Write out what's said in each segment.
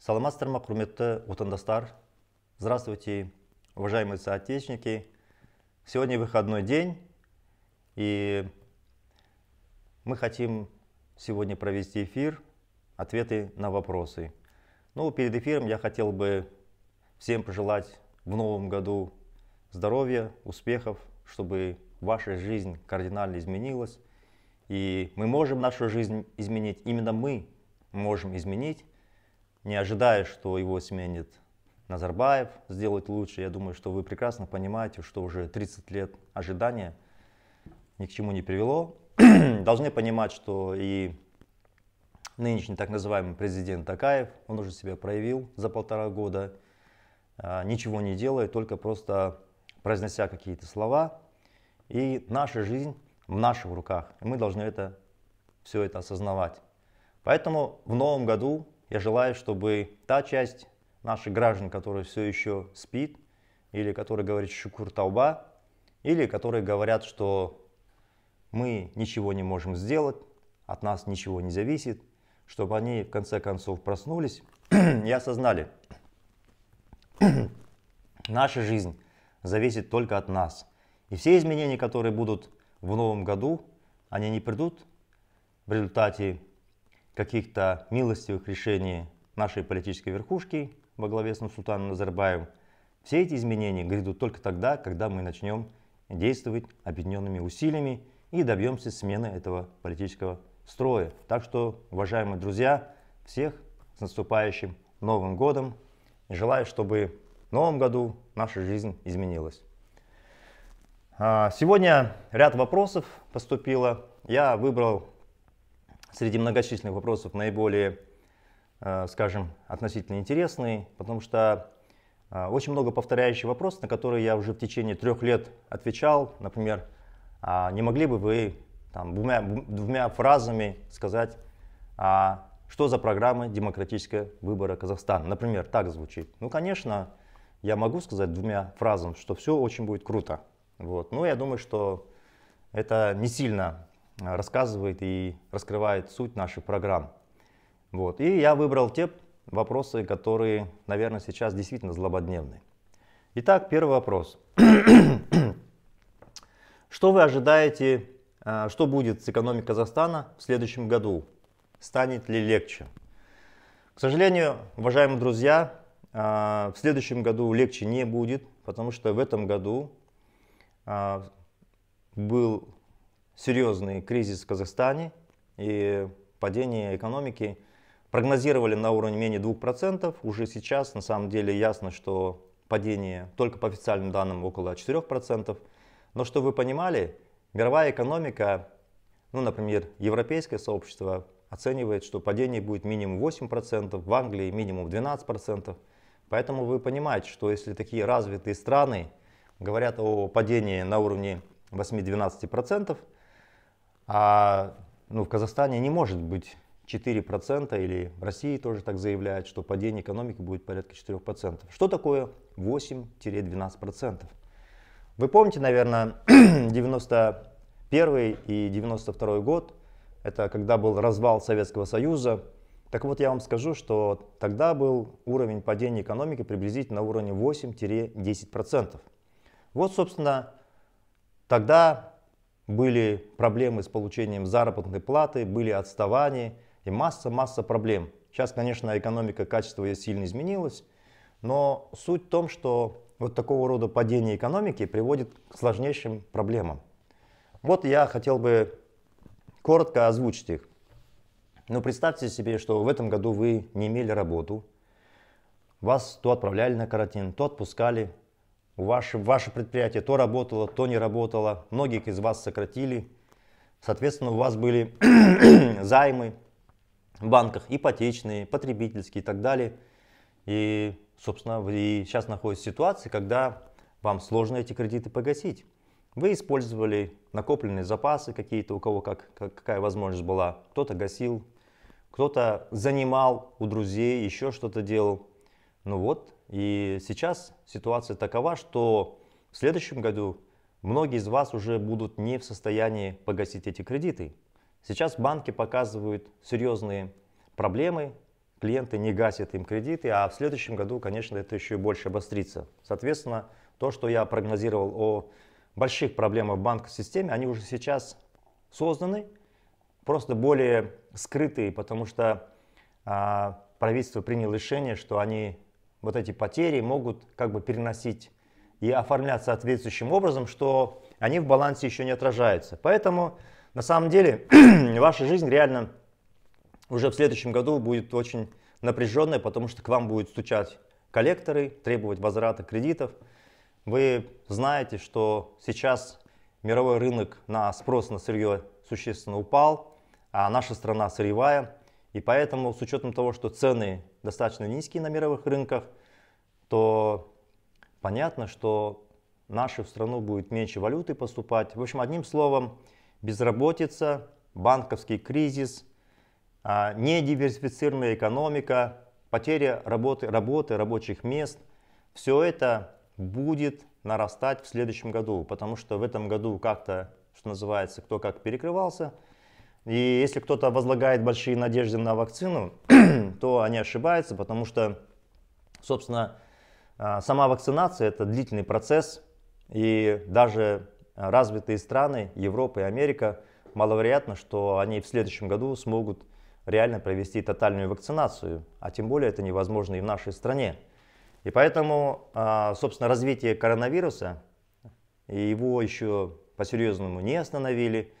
саламатсыздар ма құрметті отандастар здравствуйте уважаемые соотечественники сегодня выходной день и мы хотим сегодня провести эфир ответы на вопросы ну перед эфиром я хотел бы всем пожелать в новом году здоровья успехов чтобы ваша жизнь кардинально изменилась и мы можем нашу жизнь изменить именно мы можем изменить не ожидая, что его сменит Назарбаев, сделать лучше. Я думаю, что вы прекрасно понимаете, что уже 30 лет ожидания ни к чему не привело. Должны понимать, что и нынешний так называемый президент Такаев, он уже себя проявил за полтора года, а, ничего не делая, только просто произнося какие-то слова. И наша жизнь в наших руках, и мы должны это, все это осознавать. Поэтому в новом году я желаю, чтобы та часть наших граждан, которая все еще спит, или которая говорит «шукур тауба, или которые говорят, что мы ничего не можем сделать, от нас ничего не зависит, чтобы они в конце концов проснулись и осознали, наша жизнь зависит только от нас. И все изменения, которые будут в новом году, они не придут в результате каких-то милостивых решений нашей политической верхушки во главе с Нурсултаном Назарбаевым, все эти изменения грядут только тогда, когда мы начнем действовать объединенными усилиями и добьемся смены этого политического строя. Так что, уважаемые друзья, всех с наступающим Новым годом. Желаю, чтобы в Новом году наша жизнь изменилась. А, сегодня ряд вопросов поступило. Я выбрал среди многочисленных вопросов наиболее, э, скажем, относительно интересный, потому что э, очень много повторяющих вопросов, на которые я уже в течение трех лет отвечал. Например, «А не могли бы вы там, двумя, двумя фразами сказать, а что за программа демократического выбора Казахстана? Например, так звучит. Ну, конечно, я могу сказать двумя фразами, что все очень будет круто. Вот. Но ну, я думаю, что это не сильно Э, рассказывает и раскрывает суть наших программ. Вот. И я выбрал те вопросы, которые, наверное, сейчас действительно злободневны. Итак, первый вопрос. что вы ожидаете, э, что будет с экономикой Казахстана в следующем году? Станет ли легче? К сожалению, уважаемые друзья, э, в следующем году легче не будет, потому что в этом году был серьезный кризис в Казахстане и падение экономики. Прогнозировали на уровне менее 2%. Уже сейчас на самом деле ясно, что падение только по официальным данным около 4%. Но что вы понимали, мировая экономика, ну, например, европейское сообщество оценивает, что падение будет минимум 8%, в Англии минимум 12%. Поэтому вы понимаете, что если такие развитые страны говорят о падении на уровне 8-12%, а ну, в Казахстане не может быть 4%, или в России тоже так заявляют, что падение экономики будет порядка 4%. Что такое 8-12%? Вы помните, наверное, 91 и 92 год, это когда был развал Советского Союза. Так вот, я вам скажу, что тогда был уровень падения экономики приблизительно на уровне 8-10%. Вот, собственно, тогда были проблемы с получением заработной платы, были отставания и масса-масса проблем. Сейчас, конечно, экономика качества ее сильно изменилась, но суть в том, что вот такого рода падение экономики приводит к сложнейшим проблемам. Вот я хотел бы коротко озвучить их. Но ну, представьте себе, что в этом году вы не имели работу, вас то отправляли на карантин, то отпускали, ваше, ваше предприятие то работало, то не работало, многих из вас сократили, соответственно, у вас были займы в банках, ипотечные, потребительские и так далее. И, собственно, вы сейчас находитесь в ситуации, когда вам сложно эти кредиты погасить. Вы использовали накопленные запасы какие-то, у кого как, как, какая возможность была. Кто-то гасил, кто-то занимал у друзей, еще что-то делал. Ну вот, и сейчас ситуация такова, что в следующем году многие из вас уже будут не в состоянии погасить эти кредиты. Сейчас банки показывают серьезные проблемы, клиенты не гасят им кредиты, а в следующем году, конечно, это еще больше обострится. Соответственно, то, что я прогнозировал о больших проблемах в банковской системе, они уже сейчас созданы, просто более скрытые, потому что а, правительство приняло решение, что они вот эти потери могут как бы переносить и оформлять соответствующим образом, что они в балансе еще не отражаются. Поэтому на самом деле ваша жизнь реально уже в следующем году будет очень напряженная, потому что к вам будут стучать коллекторы, требовать возврата кредитов. Вы знаете, что сейчас мировой рынок на спрос на сырье существенно упал, а наша страна сырьевая, и поэтому с учетом того, что цены достаточно низкие на мировых рынках, то понятно, что в нашу страну будет меньше валюты поступать. В общем, одним словом, безработица, банковский кризис, а, недиверсифицированная экономика, потеря работы, работы, рабочих мест, все это будет нарастать в следующем году, потому что в этом году как-то, что называется, кто как перекрывался – и если кто-то возлагает большие надежды на вакцину, то они ошибаются, потому что, собственно, а, сама вакцинация – это длительный процесс, и даже развитые страны, Европа и Америка, маловероятно, что они в следующем году смогут реально провести тотальную вакцинацию, а тем более это невозможно и в нашей стране. И поэтому, а, собственно, развитие коронавируса, и его еще по-серьезному не остановили –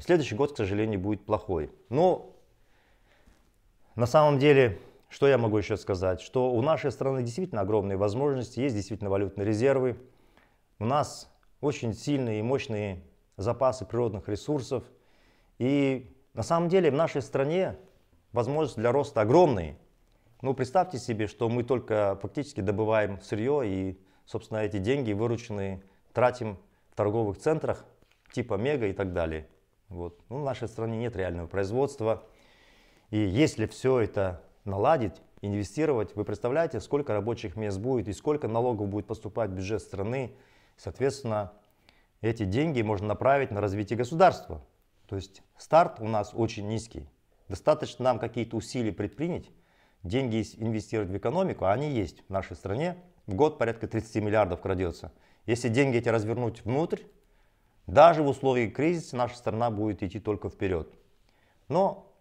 и следующий год, к сожалению, будет плохой. Но на самом деле, что я могу еще сказать? Что у нашей страны действительно огромные возможности, есть действительно валютные резервы. У нас очень сильные и мощные запасы природных ресурсов. И на самом деле в нашей стране возможности для роста огромные. Ну, представьте себе, что мы только фактически добываем сырье и, собственно, эти деньги вырученные тратим в торговых центрах типа Мега и так далее. Вот. Ну, в нашей стране нет реального производства. И если все это наладить, инвестировать, вы представляете, сколько рабочих мест будет и сколько налогов будет поступать в бюджет страны. Соответственно, эти деньги можно направить на развитие государства. То есть старт у нас очень низкий. Достаточно нам какие-то усилия предпринять, деньги инвестировать в экономику, а они есть в нашей стране. В год порядка 30 миллиардов крадется. Если деньги эти развернуть внутрь, даже в условиях кризиса наша страна будет идти только вперед. Но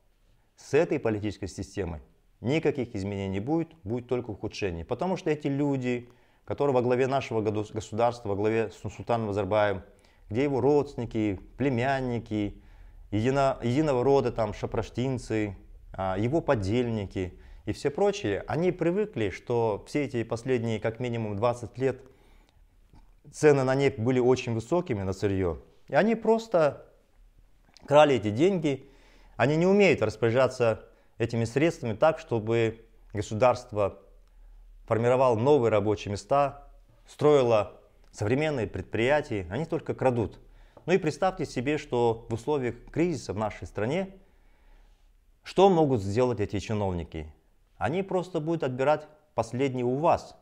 с этой политической системой никаких изменений не будет, будет только ухудшение. Потому что эти люди, которые во главе нашего государства, во главе султана Султаном где его родственники, племянники, едино, единого рода там шапраштинцы, а, его подельники и все прочие, они привыкли, что все эти последние как минимум 20 лет – цены на нефть были очень высокими, на сырье, и они просто крали эти деньги. Они не умеют распоряжаться этими средствами так, чтобы государство формировало новые рабочие места, строило современные предприятия, они только крадут. Ну и представьте себе, что в условиях кризиса в нашей стране, что могут сделать эти чиновники? Они просто будут отбирать последние у вас.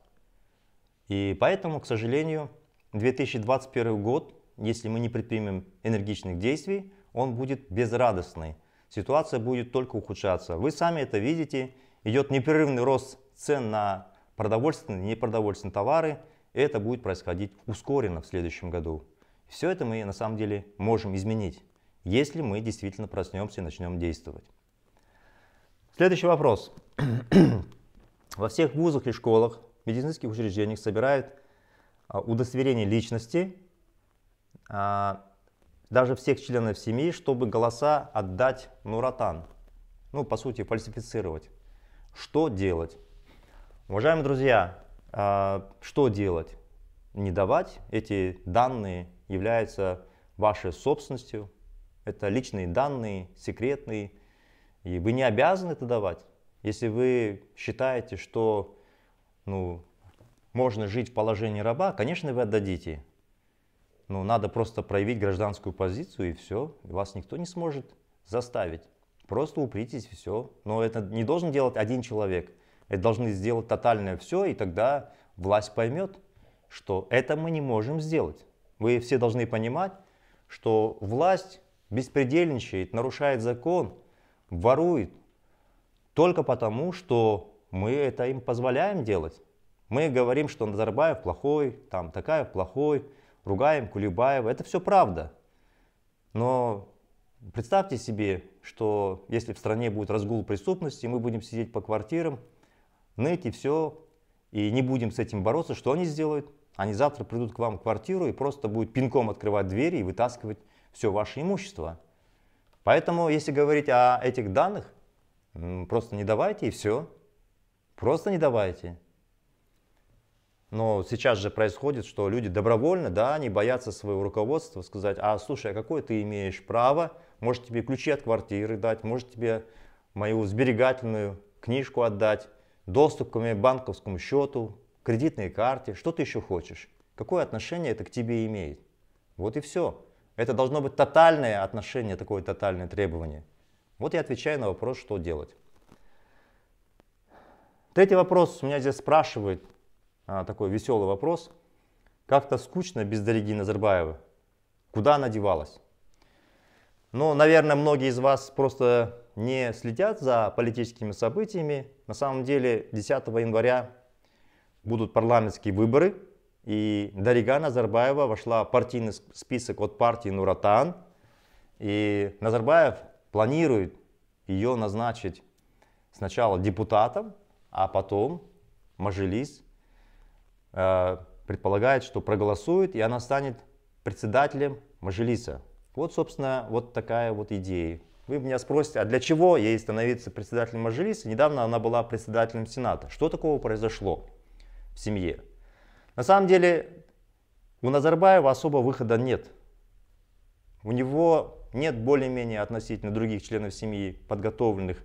И поэтому, к сожалению, 2021 год, если мы не предпримем энергичных действий, он будет безрадостный. Ситуация будет только ухудшаться. Вы сами это видите. Идет непрерывный рост цен на продовольственные и непродовольственные товары. И это будет происходить ускоренно в следующем году. Все это мы на самом деле можем изменить, если мы действительно проснемся и начнем действовать. Следующий вопрос. Во всех вузах и школах, медицинских учреждениях собирают а, удостоверение личности а, даже всех членов семьи, чтобы голоса отдать Нуратан. Ну, по сути, фальсифицировать. Что делать? Уважаемые друзья, а, что делать? Не давать. Эти данные являются вашей собственностью. Это личные данные, секретные. И вы не обязаны это давать. Если вы считаете, что ну, можно жить в положении раба, конечно, вы отдадите. Но надо просто проявить гражданскую позицию и все. Вас никто не сможет заставить. Просто упритесь все. Но это не должен делать один человек. Это должны сделать тотальное все, и тогда власть поймет, что это мы не можем сделать. Вы все должны понимать, что власть беспредельничает, нарушает закон, ворует только потому, что мы это им позволяем делать. Мы говорим, что Назарбаев плохой, там такая плохой, ругаем Кулебаева. Это все правда. Но представьте себе, что если в стране будет разгул преступности, мы будем сидеть по квартирам, ныть и все, и не будем с этим бороться, что они сделают? Они завтра придут к вам в квартиру и просто будут пинком открывать двери и вытаскивать все ваше имущество. Поэтому, если говорить о этих данных, просто не давайте и все. Просто не давайте. Но сейчас же происходит, что люди добровольно, да, они боятся своего руководства сказать, а слушай, а какое ты имеешь право, может тебе ключи от квартиры дать, может тебе мою сберегательную книжку отдать, доступ к моему банковскому счету, кредитной карте, что ты еще хочешь. Какое отношение это к тебе имеет? Вот и все. Это должно быть тотальное отношение, такое тотальное требование. Вот я отвечаю на вопрос, что делать. Третий вопрос. Меня здесь спрашивает а, такой веселый вопрос. Как-то скучно без Дариги Назарбаева. Куда она девалась? Но, ну, наверное, многие из вас просто не следят за политическими событиями. На самом деле 10 января будут парламентские выборы. И Дарига Назарбаева вошла в партийный список от партии Нуратан. И Назарбаев планирует ее назначить сначала депутатом, а потом мажилис Э, предполагает, что проголосует, и она станет председателем Мажилиса. Вот, собственно, вот такая вот идея. Вы меня спросите, а для чего ей становиться председателем Мажилиса? Недавно она была председателем Сената. Что такого произошло в семье? На самом деле, у Назарбаева особо выхода нет. У него нет более-менее относительно других членов семьи подготовленных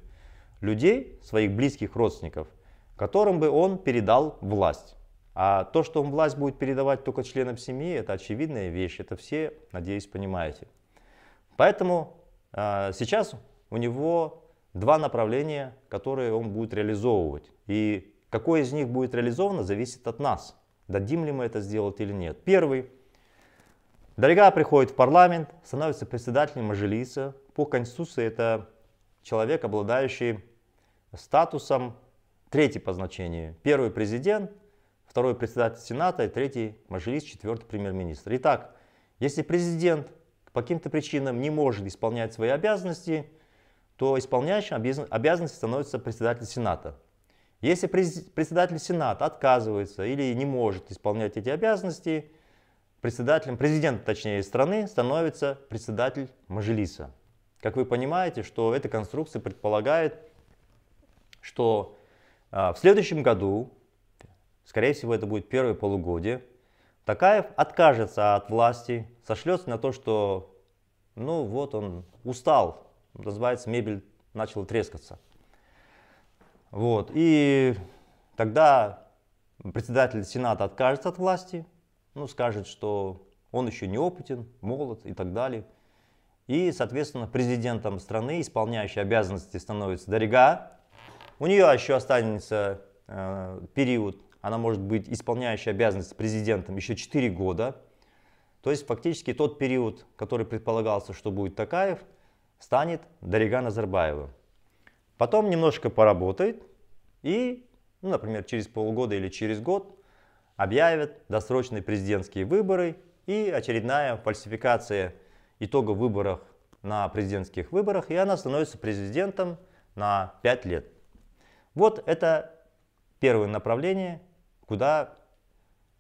людей, своих близких родственников, которым бы он передал власть. А то, что он власть будет передавать только членам семьи, это очевидная вещь, это все, надеюсь, понимаете. Поэтому а, сейчас у него два направления, которые он будет реализовывать. И какое из них будет реализовано, зависит от нас. Дадим ли мы это сделать или нет. Первый. Дорога приходит в парламент, становится председателем Мажилиса. По конституции это человек, обладающий статусом третий по значению. Первый президент, второй председатель Сената, и третий мажилист, четвертый премьер-министр. Итак, если президент по каким-то причинам не может исполнять свои обязанности, то исполняющим обязанности становится председатель Сената. Если председатель Сената отказывается или не может исполнять эти обязанности, председателем, президент, точнее, страны становится председатель Мажилиса. Как вы понимаете, что эта конструкция предполагает, что а, в следующем году скорее всего это будет первое полугодие, Такаев откажется от власти, сошлется на то, что ну вот он устал, называется, мебель начала трескаться. Вот, и тогда председатель Сената откажется от власти, ну, скажет, что он еще неопытен, молод и так далее. И, соответственно, президентом страны, исполняющей обязанности, становится Дорига. У нее еще останется э, период она может быть исполняющей обязанности президентом еще 4 года. То есть фактически тот период, который предполагался, что будет Такаев, станет Дарига Назарбаева. Потом немножко поработает и, ну, например, через полгода или через год объявят досрочные президентские выборы и очередная фальсификация итогов выборов на президентских выборах, и она становится президентом на 5 лет. Вот это первое направление, куда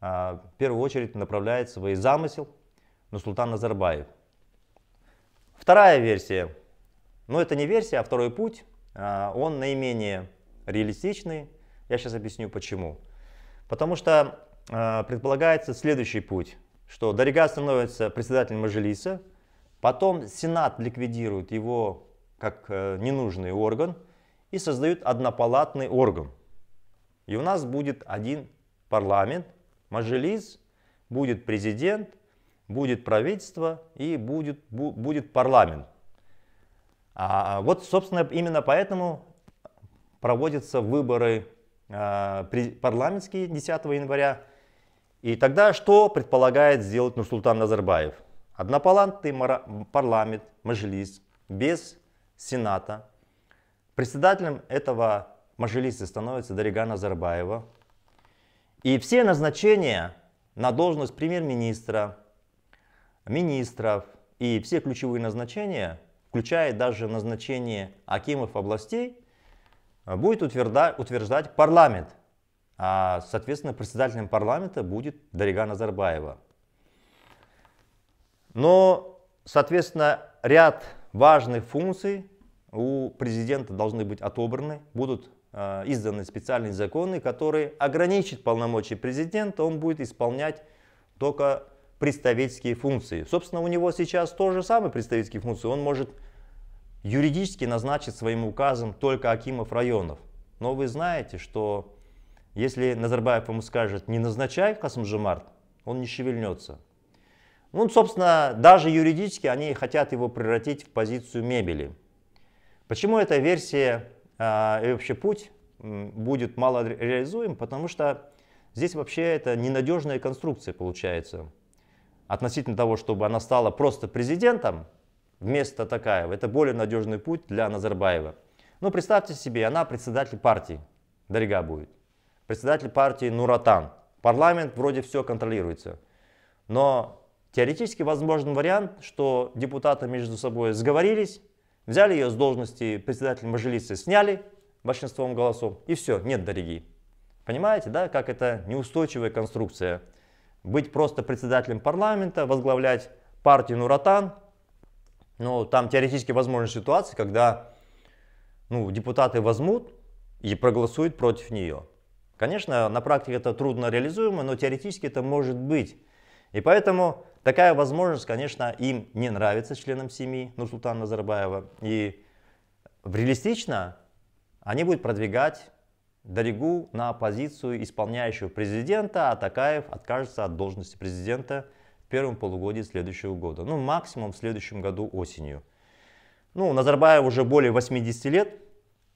а, в первую очередь направляет свой замысел Нурсултан Назарбаев. Вторая версия, но это не версия, а второй путь, а, он наименее реалистичный. Я сейчас объясню почему. Потому что а, предполагается следующий путь, что Дарига становится председателем Мажилиса, потом Сенат ликвидирует его как а, ненужный орган и создают однопалатный орган. И у нас будет один парламент, мажилиз, будет президент, будет правительство и будет, бу, будет парламент. А вот, собственно, именно поэтому проводятся выборы а, парламентские 10 января. И тогда что предполагает сделать Нурсултан Назарбаев? Однопалантный парламент, мажилис, без Сената. Председателем этого мажилиса становится Дариган Назарбаева. И все назначения на должность премьер-министра, министров и все ключевые назначения, включая даже назначение акимов областей, будет утверждать, парламент. А, соответственно, председателем парламента будет Дарига Назарбаева. Но, соответственно, ряд важных функций у президента должны быть отобраны, будут Э, изданы специальные законы, которые ограничат полномочия президента, он будет исполнять только представительские функции. Собственно, у него сейчас тоже самые представительские функции, он может юридически назначить своим указом только Акимов районов. Но вы знаете, что если Назарбаев ему скажет «не назначай Касымжимарт», он не шевельнется. Ну, собственно, даже юридически они хотят его превратить в позицию мебели. Почему эта версия а, и вообще путь будет мало реализуем, потому что здесь вообще это ненадежная конструкция получается. Относительно того, чтобы она стала просто президентом вместо Такаева, это более надежный путь для Назарбаева. Но ну, представьте себе, она председатель партии, дорога будет. Председатель партии Нуратан. Парламент вроде все контролируется. Но теоретически возможен вариант, что депутаты между собой сговорились, Взяли ее с должности председателя Мажилиса, сняли большинством голосов, и все, нет дорогие. Понимаете, да, как это неустойчивая конструкция. Быть просто председателем парламента, возглавлять партию Нуратан, Но там теоретически возможна ситуация, когда ну, депутаты возьмут и проголосуют против нее. Конечно, на практике это трудно реализуемо, но теоретически это может быть. И поэтому Такая возможность, конечно, им не нравится, членам семьи Нурсултана Назарбаева. И в реалистично они будут продвигать Даригу на позицию исполняющего президента, а Такаев откажется от должности президента в первом полугодии следующего года. Ну, максимум в следующем году осенью. Ну, Назарбаев уже более 80 лет,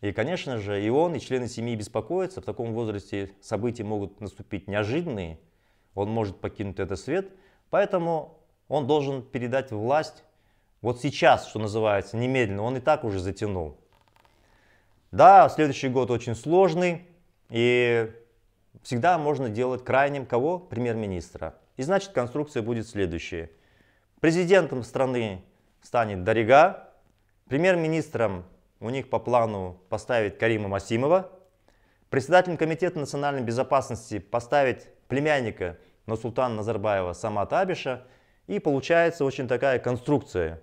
и, конечно же, и он, и члены семьи беспокоятся. В таком возрасте события могут наступить неожиданные, он может покинуть этот свет – Поэтому он должен передать власть вот сейчас, что называется, немедленно. Он и так уже затянул. Да, следующий год очень сложный, и всегда можно делать крайним кого? Премьер-министра. И значит, конструкция будет следующая. Президентом страны станет Дорига, премьер-министром у них по плану поставить Карима Масимова, председателем Комитета национальной безопасности поставить племянника на султана Назарбаева сама Табиша. И получается очень такая конструкция.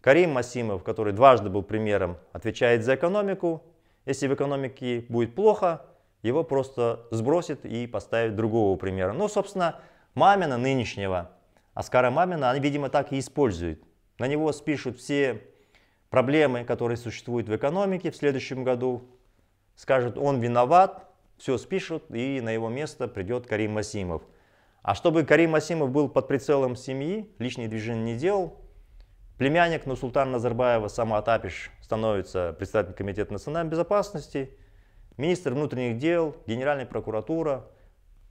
Карим Масимов, который дважды был премьером, отвечает за экономику. Если в экономике будет плохо, его просто сбросит и поставит другого премьера. Но, ну, собственно, Мамина нынешнего, Аскара Мамина, они, видимо, так и использует. На него спишут все проблемы, которые существуют в экономике в следующем году. Скажут, он виноват, все спишут, и на его место придет Карим Масимов – а чтобы Карим Асимов был под прицелом семьи, лишние движения не делал, племянник Нусултана Назарбаева, сама становится председателем Комитета национальной безопасности, министр внутренних дел, генеральная прокуратура,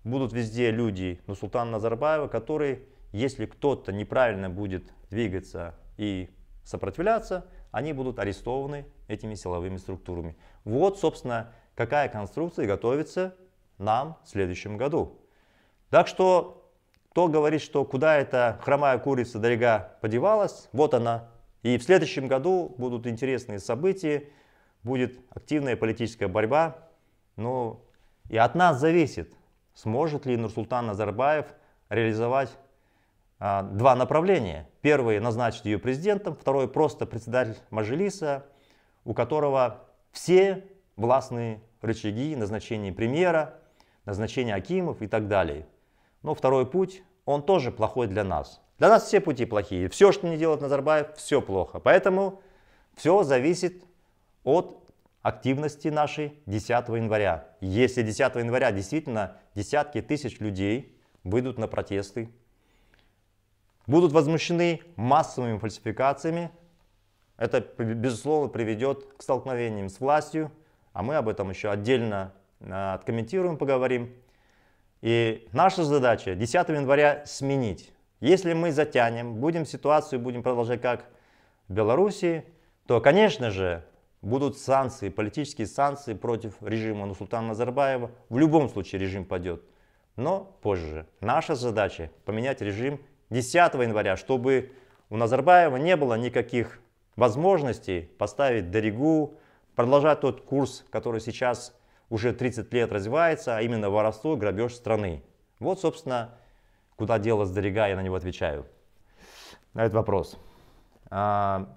будут везде люди Нусултана Назарбаева, которые, если кто-то неправильно будет двигаться и сопротивляться, они будут арестованы этими силовыми структурами. Вот, собственно, какая конструкция готовится нам в следующем году. Так что, кто говорит, что куда эта хромая курица дорога подевалась, вот она. И в следующем году будут интересные события, будет активная политическая борьба. Ну, и от нас зависит, сможет ли Нурсултан Назарбаев реализовать а, два направления. Первое – назначить ее президентом, второе – просто председатель Мажилиса, у которого все властные рычаги назначения премьера, назначения Акимов и так далее – но второй путь, он тоже плохой для нас. Для нас все пути плохие. Все, что не делает Назарбаев, все плохо. Поэтому все зависит от активности нашей 10 января. Если 10 января действительно десятки тысяч людей выйдут на протесты, будут возмущены массовыми фальсификациями, это, безусловно, приведет к столкновениям с властью, а мы об этом еще отдельно а, откомментируем, поговорим. И наша задача 10 января сменить. Если мы затянем, будем ситуацию, будем продолжать как в Беларуси, то, конечно же, будут санкции, политические санкции против режима Нусултана Назарбаева. В любом случае режим падет. Но позже. Наша задача поменять режим 10 января, чтобы у Назарбаева не было никаких возможностей поставить Доригу, продолжать тот курс, который сейчас уже 30 лет развивается, а именно воровство, грабеж страны. Вот, собственно, куда дело сдорига, я на него отвечаю. На этот вопрос. А,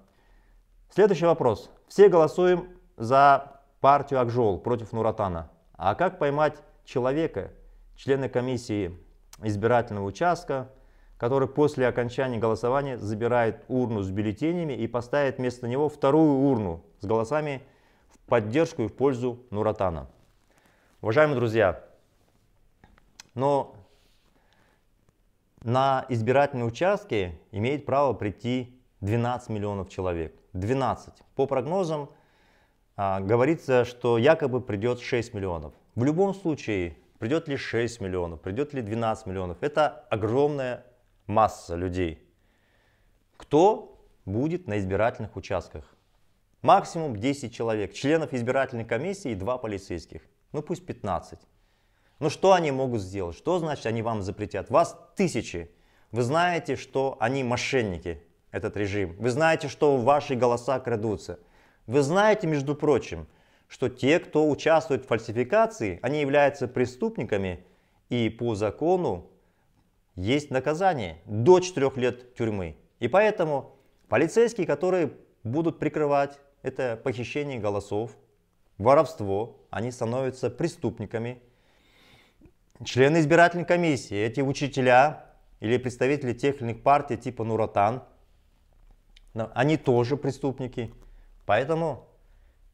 следующий вопрос. Все голосуем за партию Акжол против Нуратана. А как поймать человека, члена комиссии избирательного участка, который после окончания голосования забирает урну с бюллетенями и поставит вместо него вторую урну с голосами в поддержку и в пользу Нуратана? Уважаемые друзья, но на избирательные участки имеет право прийти 12 миллионов человек. 12. По прогнозам а, говорится, что якобы придет 6 миллионов. В любом случае, придет ли 6 миллионов, придет ли 12 миллионов, это огромная масса людей. Кто будет на избирательных участках? Максимум 10 человек, членов избирательной комиссии и 2 полицейских ну пусть 15. ну что они могут сделать? Что значит они вам запретят? Вас тысячи. Вы знаете, что они мошенники, этот режим. Вы знаете, что ваши голоса крадутся. Вы знаете, между прочим, что те, кто участвует в фальсификации, они являются преступниками и по закону есть наказание до 4 лет тюрьмы. И поэтому полицейские, которые будут прикрывать это похищение голосов, воровство, они становятся преступниками. Члены избирательной комиссии, эти учителя или представители тех или иных партий типа Нуратан, они тоже преступники. Поэтому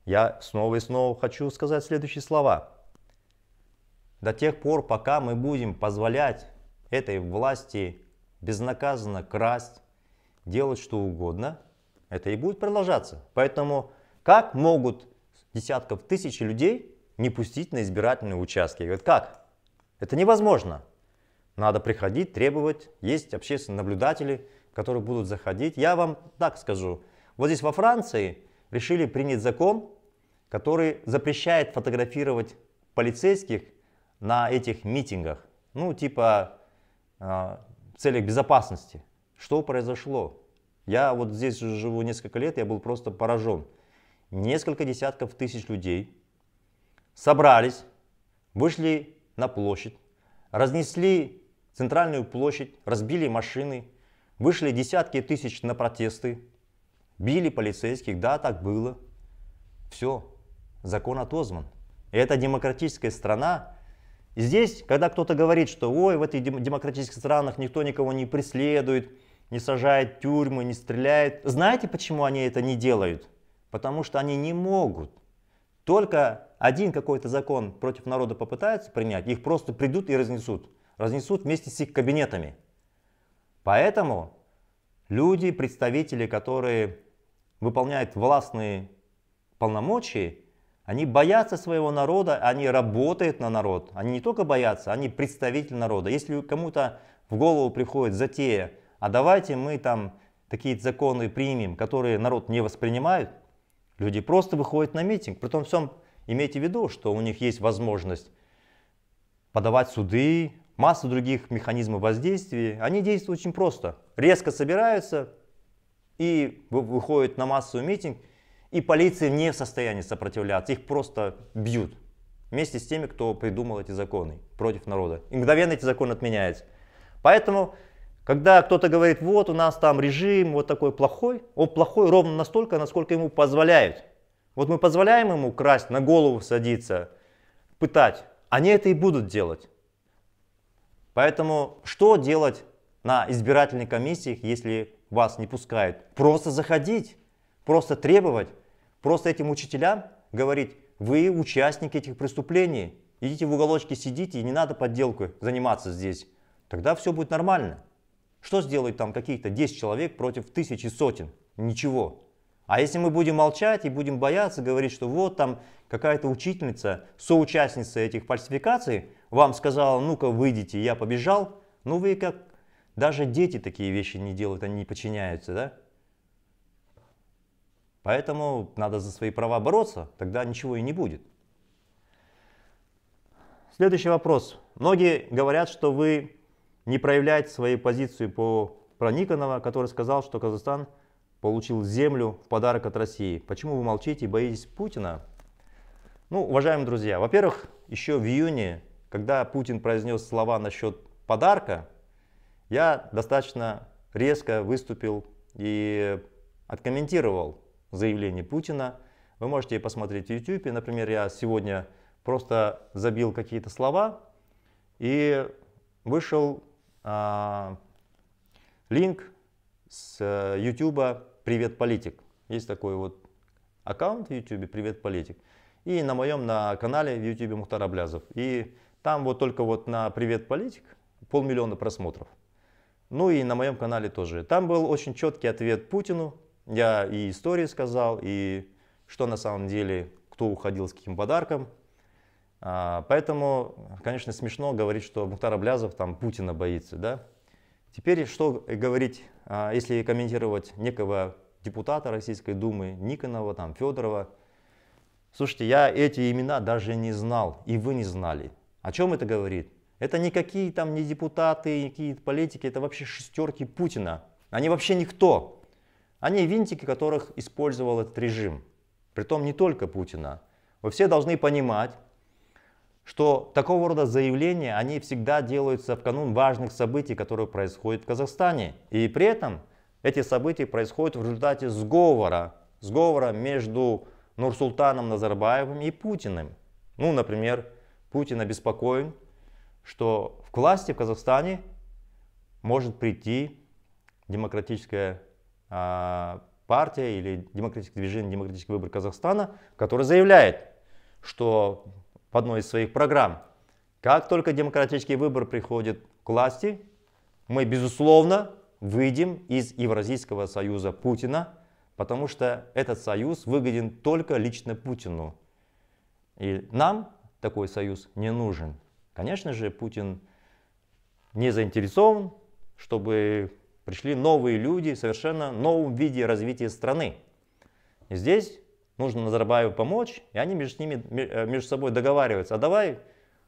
я снова и снова хочу сказать следующие слова. До тех пор, пока мы будем позволять этой власти безнаказанно красть, делать что угодно, это и будет продолжаться. Поэтому как могут десятков тысяч людей не пустить на избирательные участки. И говорят, как? Это невозможно. Надо приходить, требовать. Есть общественные наблюдатели, которые будут заходить. Я вам так скажу. Вот здесь во Франции решили принять закон, который запрещает фотографировать полицейских на этих митингах. Ну, типа а, в целях безопасности. Что произошло? Я вот здесь живу несколько лет, я был просто поражен несколько десятков тысяч людей собрались, вышли на площадь, разнесли центральную площадь, разбили машины, вышли десятки тысяч на протесты, били полицейских, да, так было. Все, закон отозван. И это демократическая страна. И здесь, когда кто-то говорит, что ой, в этих демократических странах никто никого не преследует, не сажает тюрьмы, не стреляет. Знаете, почему они это не делают? потому что они не могут. Только один какой-то закон против народа попытаются принять, их просто придут и разнесут. Разнесут вместе с их кабинетами. Поэтому люди, представители, которые выполняют властные полномочия, они боятся своего народа, они работают на народ. Они не только боятся, они представители народа. Если кому-то в голову приходит затея, а давайте мы там такие законы примем, которые народ не воспринимает, Люди просто выходят на митинг. При том всем имейте в виду, что у них есть возможность подавать суды, массу других механизмов воздействия. Они действуют очень просто. Резко собираются и выходят на массовый митинг, и полиция не в состоянии сопротивляться. Их просто бьют вместе с теми, кто придумал эти законы против народа. И мгновенно эти законы отменяются. Поэтому когда кто-то говорит, вот у нас там режим вот такой плохой, он плохой ровно настолько, насколько ему позволяют. Вот мы позволяем ему красть, на голову садиться, пытать. Они это и будут делать. Поэтому что делать на избирательной комиссии, если вас не пускают? Просто заходить, просто требовать, просто этим учителям говорить, вы участники этих преступлений, идите в уголочки сидите и не надо подделкой заниматься здесь. Тогда все будет нормально. Что сделают там каких-то 10 человек против тысячи сотен? Ничего. А если мы будем молчать и будем бояться, говорить, что вот там какая-то учительница, соучастница этих фальсификаций, вам сказала, ну-ка выйдите, я побежал, ну вы как... Даже дети такие вещи не делают, они не подчиняются, да? Поэтому надо за свои права бороться, тогда ничего и не будет. Следующий вопрос. Многие говорят, что вы не проявлять свою позицию по Проникнова, который сказал, что Казахстан получил землю в подарок от России. Почему вы молчите и боитесь Путина? Ну, уважаемые друзья, во-первых, еще в июне, когда Путин произнес слова насчет подарка, я достаточно резко выступил и откомментировал заявление Путина. Вы можете посмотреть в YouTube. Например, я сегодня просто забил какие-то слова и вышел а, линк с э, YouTube «Привет, политик». Есть такой вот аккаунт в YouTube «Привет, политик». И на моем на канале в YouTube Мухтар Аблязов. И там вот только вот на «Привет, политик» полмиллиона просмотров. Ну и на моем канале тоже. Там был очень четкий ответ Путину. Я и истории сказал, и что на самом деле, кто уходил с каким подарком, а, поэтому, конечно, смешно говорить, что Мухтар Аблязов там Путина боится. Да? Теперь что говорить, а, если комментировать некого депутата Российской Думы, Никонова, там, Федорова. Слушайте, я эти имена даже не знал, и вы не знали. О чем это говорит? Это никакие там не депутаты, никакие политики, это вообще шестерки Путина. Они вообще никто. Они винтики, которых использовал этот режим. Притом не только Путина. Вы все должны понимать, что такого рода заявления, они всегда делаются в канун важных событий, которые происходят в Казахстане. И при этом эти события происходят в результате сговора, сговора между Нурсултаном Назарбаевым и Путиным. Ну, например, Путин обеспокоен, что в власти в Казахстане может прийти демократическая а, партия или демократическое движение, демократический выбор Казахстана, который заявляет, что в одной из своих программ. Как только демократический выбор приходит к власти, мы, безусловно, выйдем из Евразийского союза Путина, потому что этот союз выгоден только лично Путину. И нам такой союз не нужен. Конечно же, Путин не заинтересован, чтобы пришли новые люди в совершенно новом виде развития страны. И здесь нужно Назарбаеву помочь, и они между, ними, э, между собой договариваются. А давай,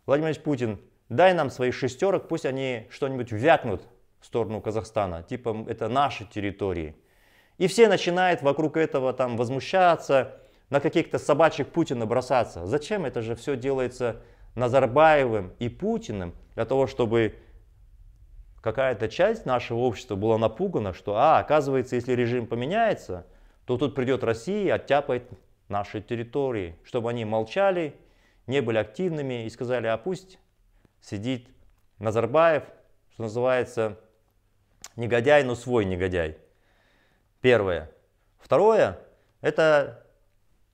Владимир Путин, дай нам свои шестерок, пусть они что-нибудь вякнут в сторону Казахстана, типа это наши территории. И все начинают вокруг этого там возмущаться, на каких-то собачек Путина бросаться. Зачем это же все делается Назарбаевым и Путиным для того, чтобы какая-то часть нашего общества была напугана, что, а, оказывается, если режим поменяется – то тут придет Россия и оттяпает наши территории, чтобы они молчали, не были активными и сказали, а пусть сидит Назарбаев, что называется, негодяй, но свой негодяй. Первое. Второе, это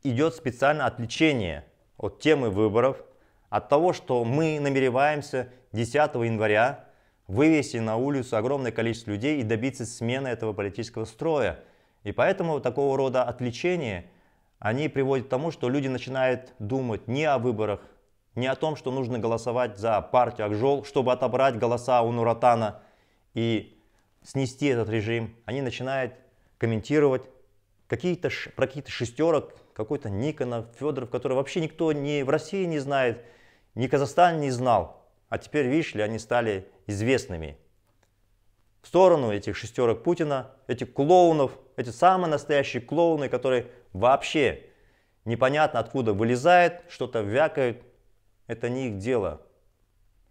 идет специально отвлечение от темы выборов, от того, что мы намереваемся 10 января вывести на улицу огромное количество людей и добиться смены этого политического строя – и поэтому такого рода отвлечения, они приводят к тому, что люди начинают думать не о выборах, не о том, что нужно голосовать за партию Акжол, чтобы отобрать голоса у Нуратана и снести этот режим. Они начинают комментировать какие-то, про какие-то шестерок, какой-то Никонов, Федоров, который вообще никто ни в России не знает, ни Казахстан не знал. А теперь, видишь ли, они стали известными в сторону этих шестерок Путина, этих клоунов, эти самые настоящие клоуны, которые вообще непонятно откуда вылезают, что-то вякают. Это не их дело.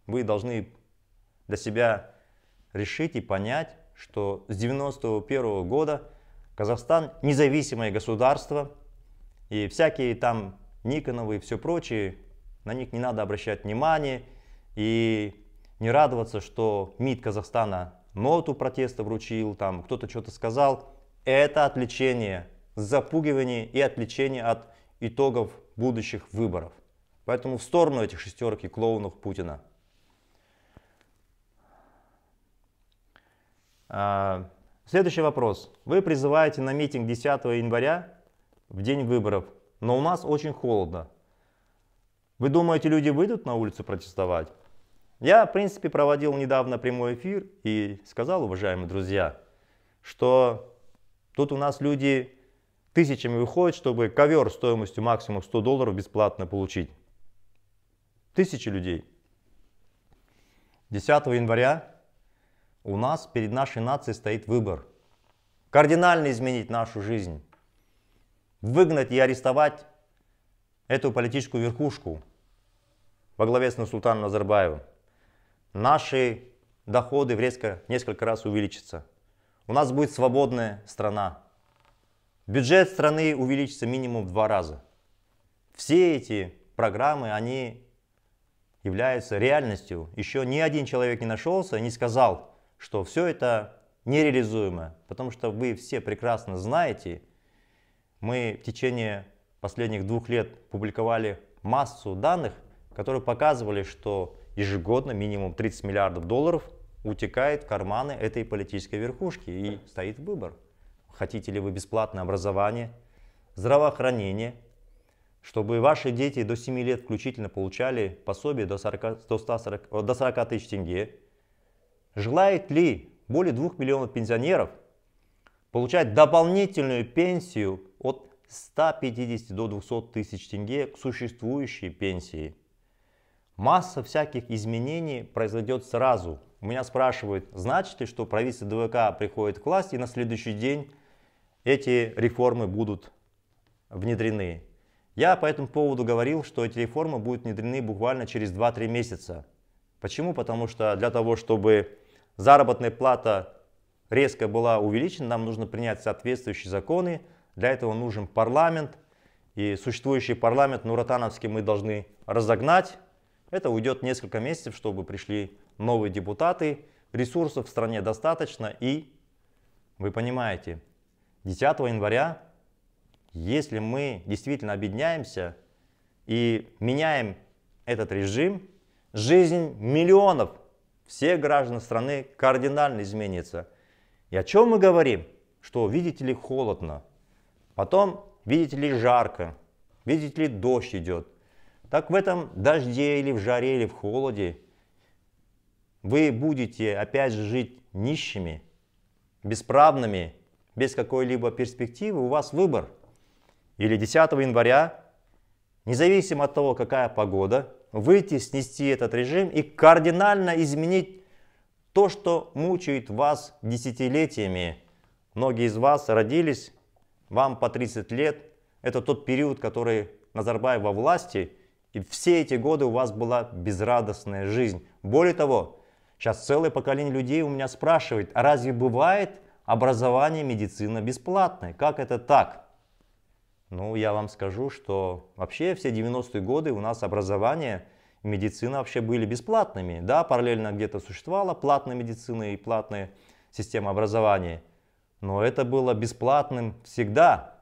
Вы должны для себя решить и понять, что с 91 года Казахстан независимое государство, и всякие там Никоновы и все прочие, на них не надо обращать внимания и не радоваться, что МИД Казахстана ноту протеста вручил, там кто-то что-то сказал. Это отвлечение, запугивание и отвлечение от итогов будущих выборов. Поэтому в сторону этих шестерок и клоунов Путина. А, следующий вопрос. Вы призываете на митинг 10 января, в день выборов, но у нас очень холодно. Вы думаете, люди выйдут на улицу протестовать? Я, в принципе, проводил недавно прямой эфир и сказал, уважаемые друзья, что тут у нас люди тысячами выходят, чтобы ковер стоимостью максимум 100 долларов бесплатно получить. Тысячи людей. 10 января у нас перед нашей нацией стоит выбор. Кардинально изменить нашу жизнь. Выгнать и арестовать эту политическую верхушку во главе с Насултаном Назарбаевым наши доходы в резко несколько раз увеличатся. У нас будет свободная страна. Бюджет страны увеличится минимум в два раза. Все эти программы, они являются реальностью. Еще ни один человек не нашелся, не сказал, что все это нереализуемо. Потому что вы все прекрасно знаете, мы в течение последних двух лет публиковали массу данных, которые показывали, что ежегодно минимум 30 миллиардов долларов утекает в карманы этой политической верхушки. И стоит выбор. Хотите ли вы бесплатное образование, здравоохранение, чтобы ваши дети до 7 лет включительно получали пособие до 40, 140, до 40 э, тысяч тенге. Желает ли более 2 миллионов пенсионеров получать дополнительную пенсию от 150 до 200 тысяч тенге к существующей пенсии – масса всяких изменений произойдет сразу. У меня спрашивают, значит ли, что правительство ДВК приходит к власти и на следующий день эти реформы будут внедрены. Я по этому поводу говорил, что эти реформы будут внедрены буквально через 2-3 месяца. Почему? Потому что для того, чтобы заработная плата резко была увеличена, нам нужно принять соответствующие законы. Для этого нужен парламент. И существующий парламент Нуратановский мы должны разогнать. Это уйдет несколько месяцев, чтобы пришли новые депутаты, ресурсов в стране достаточно и, вы понимаете, 10 января, если мы действительно объединяемся и меняем этот режим, жизнь миллионов всех граждан страны кардинально изменится. И о чем мы говорим? Что видите ли холодно, потом видите ли жарко, видите ли дождь идет – так в этом дожде или в жаре или в холоде вы будете опять же жить нищими, бесправными, без какой-либо перспективы, у вас выбор. Или 10 января, независимо от того, какая погода, выйти, снести этот режим и кардинально изменить то, что мучает вас десятилетиями. Многие из вас родились, вам по 30 лет. Это тот период, который Назарбаев во власти – и все эти годы у вас была безрадостная жизнь. Более того, сейчас целое поколение людей у меня спрашивает, а разве бывает образование, медицина бесплатной? Как это так? Ну, я вам скажу, что вообще все 90-е годы у нас образование и медицина вообще были бесплатными. Да, параллельно где-то существовала платная медицина и платная система образования. Но это было бесплатным всегда.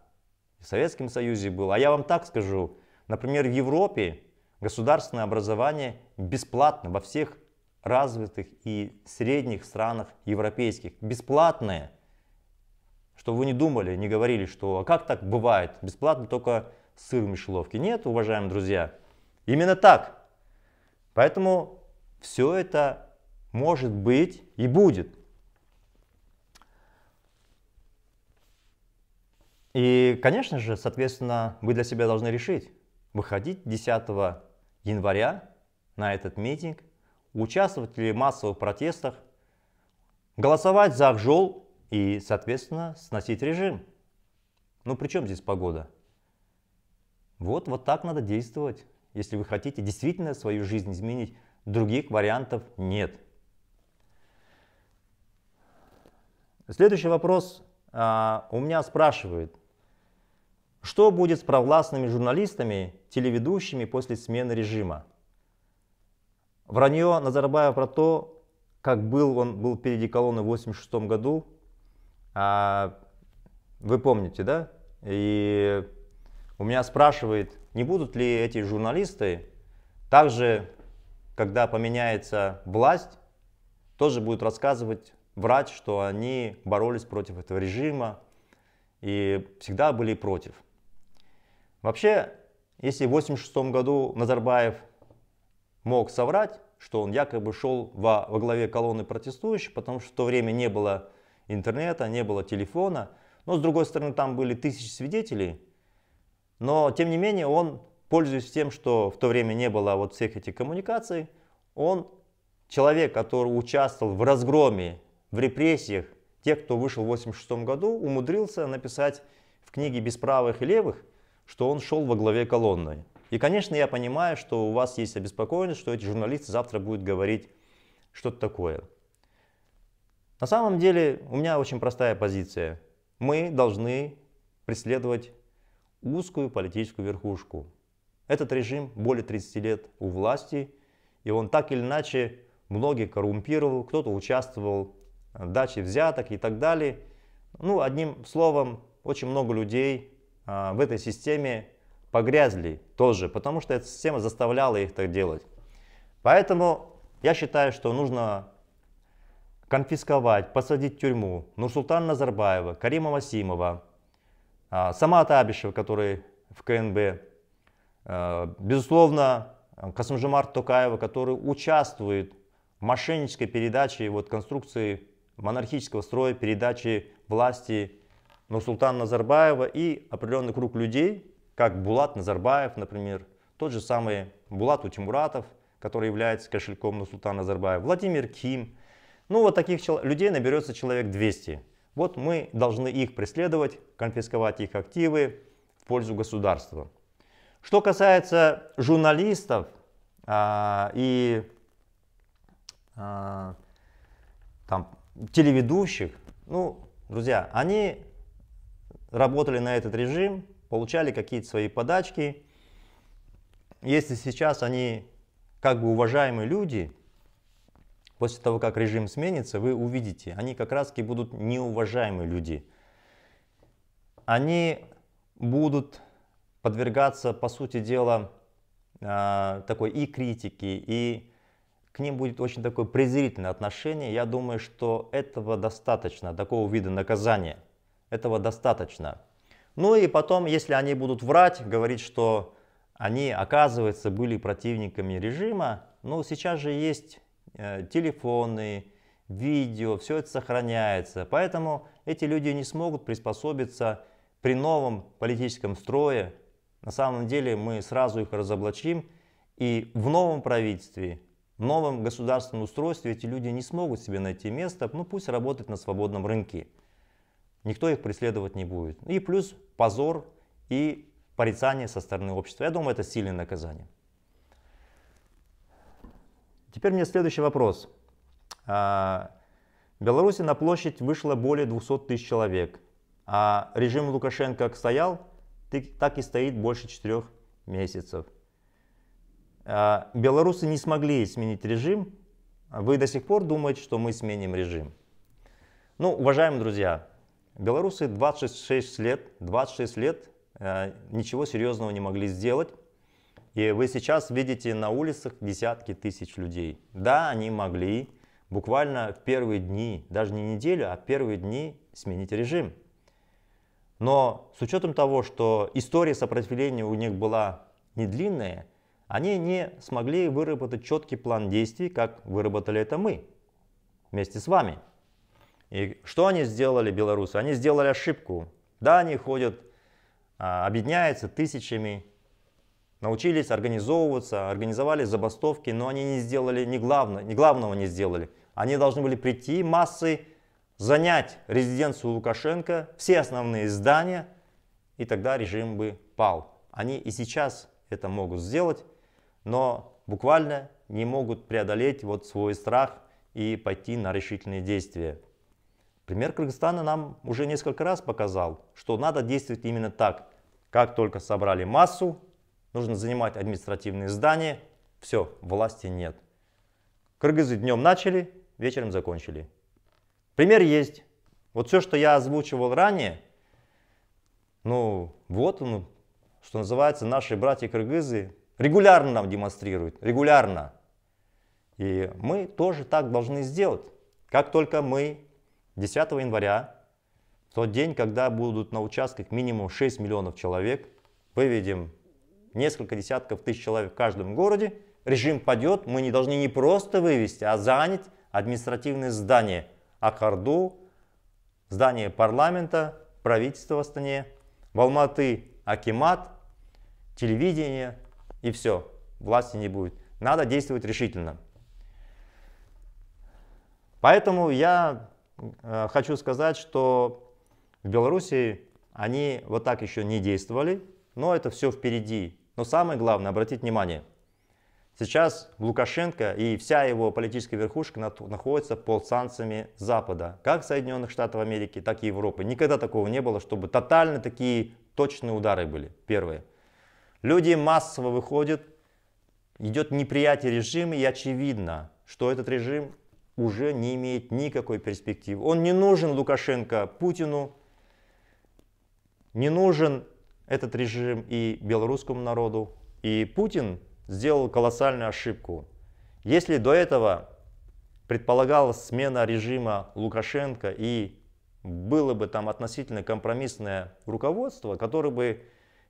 В Советском Союзе было. А я вам так скажу, Например, в Европе государственное образование бесплатно во всех развитых и средних странах европейских. Бесплатное. Что вы не думали, не говорили, что а как так бывает? Бесплатно только сыр в мишеловке. Нет, уважаемые друзья, именно так. Поэтому все это может быть и будет. И, конечно же, соответственно, вы для себя должны решить, выходить 10 января на этот митинг, участвовать в массовых протестах, голосовать за Акжол и, соответственно, сносить режим. Ну при чем здесь погода? Вот, вот так надо действовать. Если вы хотите действительно свою жизнь изменить, других вариантов нет. Следующий вопрос а, у меня спрашивают, что будет с провластными журналистами, телеведущими после смены режима? Вранье Назарбаева про то, как был он был впереди колонны в 1986 году, а, вы помните, да? И у меня спрашивает, не будут ли эти журналисты также, когда поменяется власть, тоже будут рассказывать, врать, что они боролись против этого режима и всегда были против. Вообще, если в 1986 году Назарбаев мог соврать, что он якобы шел во, во главе колонны протестующих, потому что в то время не было интернета, не было телефона. Но с другой стороны, там были тысячи свидетелей. Но тем не менее, он, пользуясь тем, что в то время не было вот всех этих коммуникаций, он человек, который участвовал в разгроме, в репрессиях тех, кто вышел в 1986 году, умудрился написать в книге «Без правых и левых» что он шел во главе колонны. И, конечно, я понимаю, что у вас есть обеспокоенность, что эти журналисты завтра будут говорить что-то такое. На самом деле у меня очень простая позиция. Мы должны преследовать узкую политическую верхушку. Этот режим более 30 лет у власти, и он так или иначе многие коррумпировал, кто-то участвовал в даче взяток и так далее. Ну, одним словом, очень много людей а, в этой системе погрязли тоже, потому что эта система заставляла их так делать. Поэтому я считаю, что нужно конфисковать, посадить в тюрьму Нурсултана Назарбаева, Карима Васимова, а, сама Табишева, который в КНБ, а, безусловно, Касымжимар Токаева, который участвует в мошеннической передаче вот, конструкции монархического строя, передачи власти Нурсултана Назарбаева и определенный круг людей, как Булат Назарбаев, например, тот же самый Булат Утимуратов, который является кошельком Нурсултана Назарбаева, Владимир Ким. Ну вот таких людей наберется человек 200. Вот мы должны их преследовать, конфисковать их активы в пользу государства. Что касается журналистов а, и а, там, телеведущих, ну, друзья, они работали на этот режим, получали какие-то свои подачки. Если сейчас они как бы уважаемые люди, после того, как режим сменится, вы увидите, они как раз таки будут неуважаемые люди. Они будут подвергаться, по сути дела, а, такой и критике, и к ним будет очень такое презрительное отношение. Я думаю, что этого достаточно, такого вида наказания – этого достаточно. Ну и потом, если они будут врать, говорить, что они, оказывается, были противниками режима, ну сейчас же есть э, телефоны, видео, все это сохраняется. Поэтому эти люди не смогут приспособиться при новом политическом строе. На самом деле мы сразу их разоблачим. И в новом правительстве, в новом государственном устройстве эти люди не смогут себе найти место. Ну пусть работать на свободном рынке никто их преследовать не будет. И плюс позор и порицание со стороны общества. Я думаю, это сильное наказание. Теперь мне следующий вопрос. А, в Беларуси на площадь вышло более 200 тысяч человек, а режим Лукашенко как стоял, так и стоит больше четырех месяцев. А, белорусы не смогли сменить режим. Вы до сих пор думаете, что мы сменим режим. Ну, уважаемые друзья, Белорусы 26 лет, 26 лет э, ничего серьезного не могли сделать. И вы сейчас видите на улицах десятки тысяч людей. Да, они могли буквально в первые дни, даже не неделю, а в первые дни сменить режим. Но с учетом того, что история сопротивления у них была не длинная, они не смогли выработать четкий план действий, как выработали это мы вместе с вами. И что они сделали, белорусы? Они сделали ошибку. Да, они ходят, а, объединяются тысячами, научились организовываться, организовали забастовки, но они не сделали, ни главного. Ни главного не сделали. Они должны были прийти массы, занять резиденцию Лукашенко, все основные здания, и тогда режим бы пал. Они и сейчас это могут сделать, но буквально не могут преодолеть вот свой страх и пойти на решительные действия. Пример Кыргызстана нам уже несколько раз показал, что надо действовать именно так. Как только собрали массу, нужно занимать административные здания, все, власти нет. Кыргызы днем начали, вечером закончили. Пример есть. Вот все, что я озвучивал ранее, ну вот он, что называется, наши братья-кыргызы регулярно нам демонстрируют, регулярно. И мы тоже так должны сделать. Как только мы 10 января, тот день, когда будут на участках минимум 6 миллионов человек, выведем несколько десятков тысяч человек в каждом городе, режим падет, мы не должны не просто вывести, а занять административные здания Акарду, здание парламента, правительство в Астане, в Алматы Акимат, телевидение и все, власти не будет. Надо действовать решительно. Поэтому я Э, хочу сказать, что в Беларуси они вот так еще не действовали, но это все впереди. Но самое главное, обратить внимание, сейчас Лукашенко и вся его политическая верхушка находится под санкциями Запада, как Соединенных Штатов Америки, так и Европы. Никогда такого не было, чтобы тотально такие точные удары были, первые. Люди массово выходят, идет неприятие режима, и очевидно, что этот режим уже не имеет никакой перспективы. Он не нужен Лукашенко Путину, не нужен этот режим и белорусскому народу. И Путин сделал колоссальную ошибку. Если до этого предполагалась смена режима Лукашенко и было бы там относительно компромиссное руководство, которое бы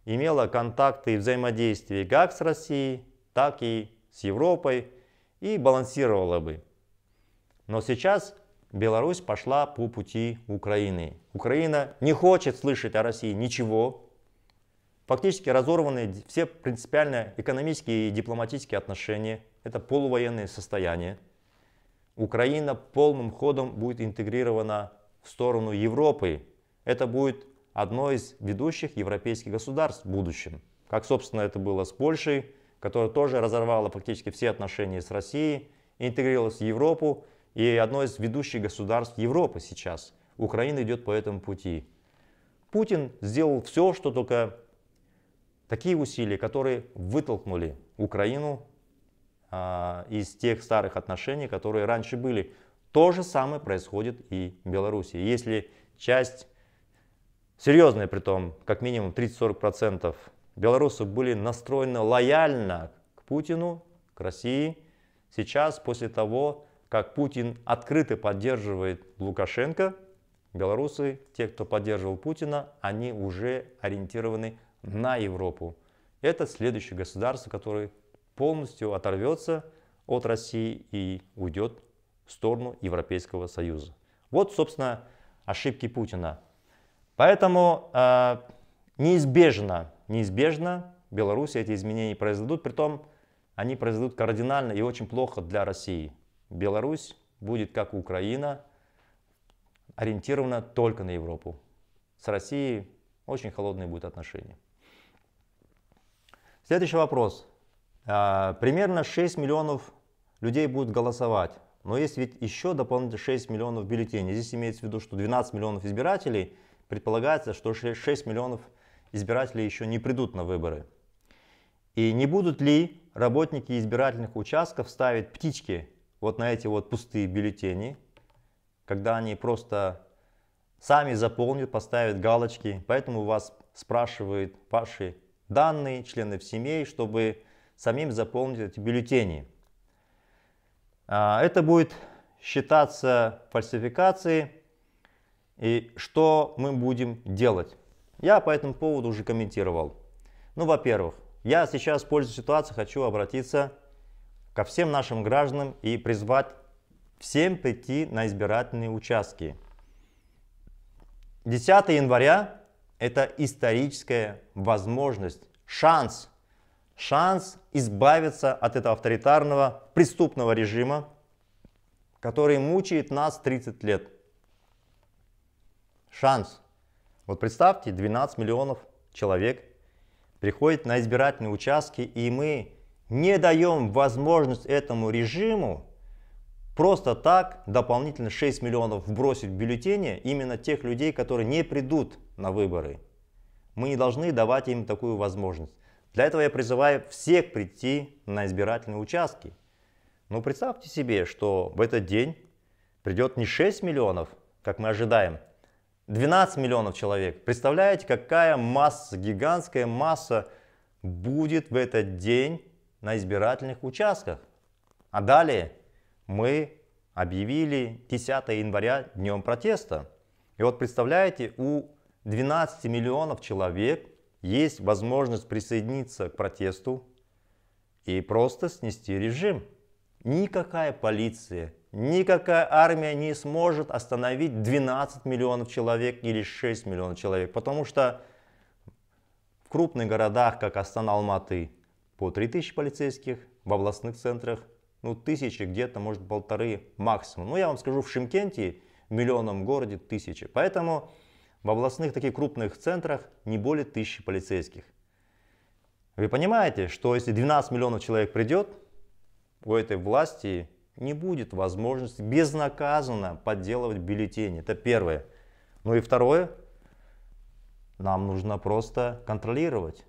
имело контакты и взаимодействие как с Россией, так и с Европой и балансировало бы. Но сейчас Беларусь пошла по пути Украины. Украина не хочет слышать о России ничего. Фактически разорваны все принципиальные экономические и дипломатические отношения. Это полувоенное состояние. Украина полным ходом будет интегрирована в сторону Европы. Это будет одно из ведущих европейских государств в будущем. Как, собственно, это было с Польшей, которая тоже разорвала практически все отношения с Россией, интегрировалась в Европу и одно из ведущих государств Европы сейчас. Украина идет по этому пути. Путин сделал все, что только такие усилия, которые вытолкнули Украину а, из тех старых отношений, которые раньше были. То же самое происходит и в Беларуси. Если часть, серьезная при том, как минимум 30-40% белорусов были настроены лояльно к Путину, к России, сейчас после того, как Путин открыто поддерживает Лукашенко, белорусы, те, кто поддерживал Путина, они уже ориентированы на Европу. Это следующее государство, которое полностью оторвется от России и уйдет в сторону Европейского Союза. Вот, собственно, ошибки Путина. Поэтому э, неизбежно, неизбежно Беларуси эти изменения произойдут, при притом они произойдут кардинально и очень плохо для России. Беларусь будет, как Украина, ориентирована только на Европу. С Россией очень холодные будут отношения. Следующий вопрос. А, примерно 6 миллионов людей будут голосовать. Но есть ведь еще дополнительно 6 миллионов бюллетеней. Здесь имеется в виду, что 12 миллионов избирателей. Предполагается, что 6 миллионов избирателей еще не придут на выборы. И не будут ли работники избирательных участков ставить птички вот на эти вот пустые бюллетени, когда они просто сами заполнят, поставят галочки. Поэтому вас спрашивают ваши данные, членов семей, чтобы самим заполнить эти бюллетени. А, это будет считаться фальсификацией. И что мы будем делать? Я по этому поводу уже комментировал. Ну, во-первых, я сейчас, пользуясь ситуацией, хочу обратиться ко всем нашим гражданам и призвать всем прийти на избирательные участки. 10 января – это историческая возможность, шанс, шанс избавиться от этого авторитарного преступного режима, который мучает нас 30 лет. Шанс. Вот представьте, 12 миллионов человек приходят на избирательные участки, и мы не даем возможность этому режиму просто так дополнительно 6 миллионов вбросить в бюллетени именно тех людей, которые не придут на выборы. Мы не должны давать им такую возможность. Для этого я призываю всех прийти на избирательные участки. Но представьте себе, что в этот день придет не 6 миллионов, как мы ожидаем, 12 миллионов человек. Представляете, какая масса, гигантская масса будет в этот день на избирательных участках. А далее мы объявили 10 января днем протеста. И вот представляете, у 12 миллионов человек есть возможность присоединиться к протесту и просто снести режим. Никакая полиция, никакая армия не сможет остановить 12 миллионов человек или 6 миллионов человек, потому что в крупных городах, как Астана, Алматы, по 3000 полицейских, в областных центрах, ну, тысячи, где-то, может, полторы максимум. Ну, я вам скажу, в Шимкенте, в миллионном городе, тысячи. Поэтому в областных таких крупных центрах не более тысячи полицейских. Вы понимаете, что если 12 миллионов человек придет, у этой власти не будет возможности безнаказанно подделывать бюллетени. Это первое. Ну и второе, нам нужно просто контролировать.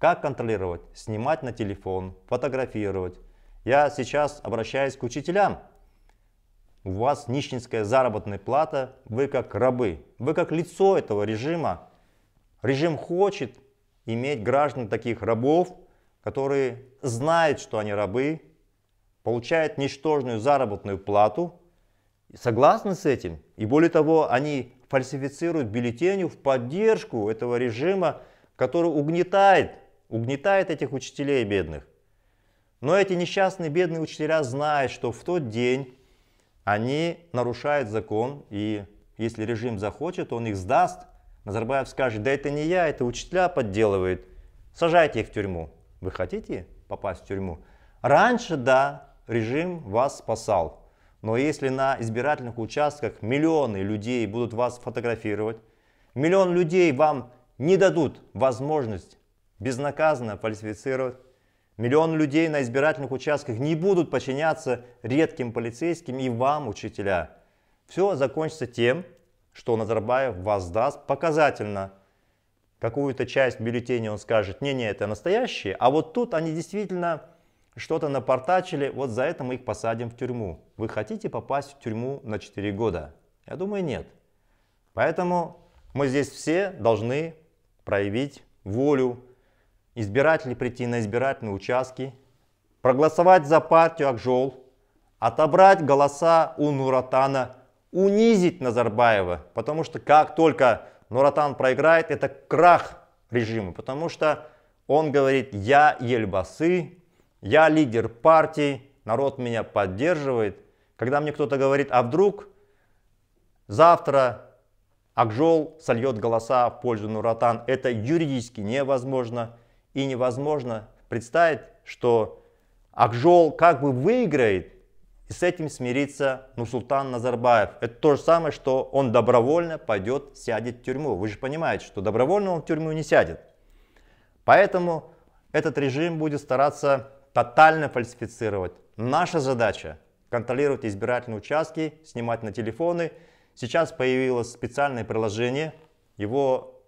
Как контролировать? Снимать на телефон, фотографировать. Я сейчас обращаюсь к учителям. У вас нищенская заработная плата, вы как рабы, вы как лицо этого режима. Режим хочет иметь граждан таких рабов, которые знают, что они рабы, получают ничтожную заработную плату, согласны с этим. И более того, они фальсифицируют бюллетени в поддержку этого режима, который угнетает угнетает этих учителей бедных. Но эти несчастные бедные учителя знают, что в тот день они нарушают закон, и если режим захочет, он их сдаст. Назарбаев скажет, да это не я, это учителя подделывают, сажайте их в тюрьму. Вы хотите попасть в тюрьму? Раньше, да, режим вас спасал. Но если на избирательных участках миллионы людей будут вас фотографировать, миллион людей вам не дадут возможность безнаказанно фальсифицируют. Миллион людей на избирательных участках не будут подчиняться редким полицейским и вам, учителя. Все закончится тем, что Назарбаев воздаст показательно. Какую-то часть бюллетеней он скажет, не-не, это настоящие, а вот тут они действительно что-то напортачили, вот за это мы их посадим в тюрьму. Вы хотите попасть в тюрьму на 4 года? Я думаю, нет. Поэтому мы здесь все должны проявить волю, избиратели прийти на избирательные участки, проголосовать за партию Акжол, отобрать голоса у Нуратана, унизить Назарбаева, потому что как только Нуратан проиграет, это крах режима, потому что он говорит, я Ельбасы, я лидер партии, народ меня поддерживает. Когда мне кто-то говорит, а вдруг завтра Акжол сольет голоса в пользу Нуратан, это юридически невозможно и невозможно представить, что Акжол как бы выиграет, и с этим смирится Нурсултан Назарбаев. Это то же самое, что он добровольно пойдет, сядет в тюрьму. Вы же понимаете, что добровольно он в тюрьму не сядет. Поэтому этот режим будет стараться тотально фальсифицировать. Наша задача контролировать избирательные участки, снимать на телефоны. Сейчас появилось специальное приложение, его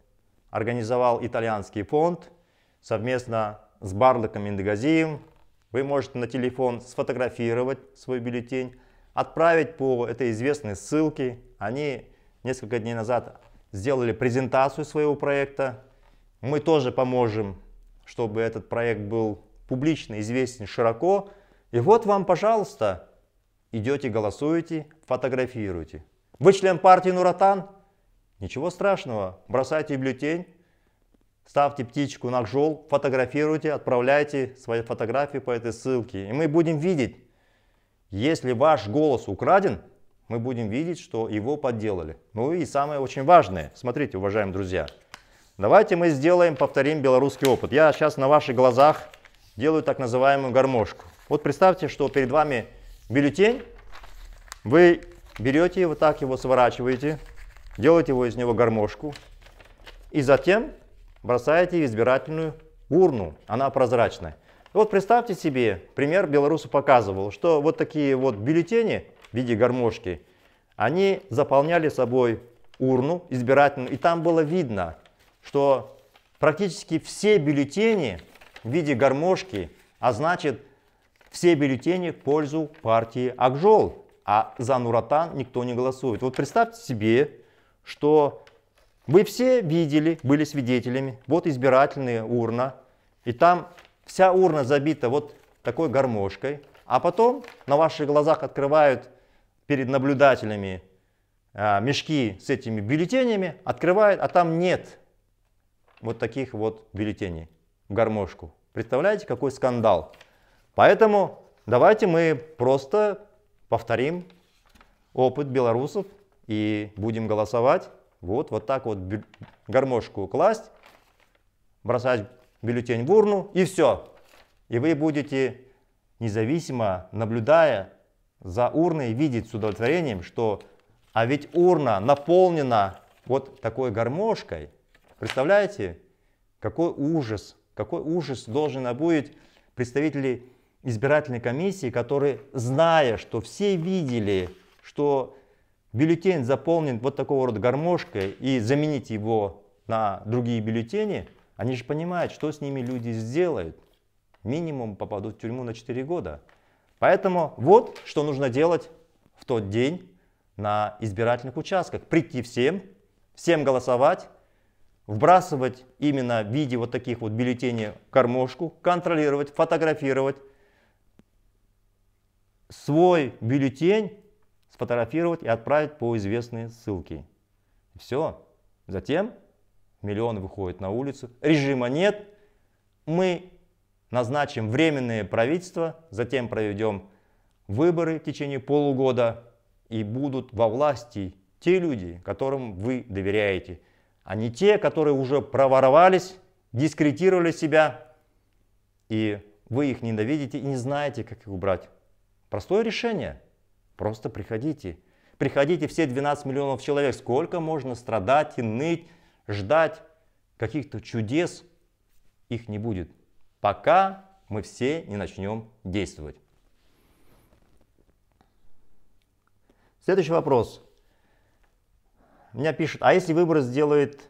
организовал итальянский фонд – совместно с Барлыком Индогазием вы можете на телефон сфотографировать свой бюллетень, отправить по этой известной ссылке. Они несколько дней назад сделали презентацию своего проекта. Мы тоже поможем, чтобы этот проект был публично известен широко. И вот вам, пожалуйста, идете, голосуете, фотографируете. Вы член партии Нуратан? Ничего страшного, бросайте бюллетень, ставьте птичку на жол, фотографируйте, отправляйте свои фотографии по этой ссылке. И мы будем видеть, если ваш голос украден, мы будем видеть, что его подделали. Ну и самое очень важное, смотрите, уважаемые друзья, давайте мы сделаем, повторим белорусский опыт. Я сейчас на ваших глазах делаю так называемую гармошку. Вот представьте, что перед вами бюллетень, вы берете его так его сворачиваете, делаете его из него гармошку, и затем бросаете в избирательную урну, она прозрачная. Вот представьте себе, пример белорусу показывал, что вот такие вот бюллетени в виде гармошки, они заполняли собой урну избирательную, и там было видно, что практически все бюллетени в виде гармошки, а значит все бюллетени в пользу партии Акжол, а за Нуратан никто не голосует. Вот представьте себе, что вы все видели, были свидетелями, вот избирательная урна, и там вся урна забита вот такой гармошкой, а потом на ваших глазах открывают перед наблюдателями а, мешки с этими бюллетенями, открывают, а там нет вот таких вот бюллетеней в гармошку. Представляете, какой скандал? Поэтому давайте мы просто повторим опыт белорусов и будем голосовать вот, вот так вот гармошку класть, бросать бюллетень в урну и все. И вы будете независимо, наблюдая за урной, видеть с удовлетворением, что а ведь урна наполнена вот такой гармошкой. Представляете, какой ужас, какой ужас должен обуять представители избирательной комиссии, которые, зная, что все видели, что бюллетень заполнен вот такого рода гармошкой и заменить его на другие бюллетени, они же понимают, что с ними люди сделают. Минимум попадут в тюрьму на 4 года. Поэтому вот что нужно делать в тот день на избирательных участках. Прийти всем, всем голосовать, вбрасывать именно в виде вот таких вот бюллетеней кормушку, контролировать, фотографировать свой бюллетень сфотографировать и отправить по известной ссылке. Все. Затем миллион выходит на улицу, режима нет, мы назначим временное правительство, затем проведем выборы в течение полугода, и будут во власти те люди, которым вы доверяете, а не те, которые уже проворовались, дискретировали себя, и вы их ненавидите и не знаете, как их убрать. Простое решение – Просто приходите. Приходите все 12 миллионов человек. Сколько можно страдать и ныть, ждать каких-то чудес? Их не будет. Пока мы все не начнем действовать. Следующий вопрос. Меня пишут, а если выбор сделает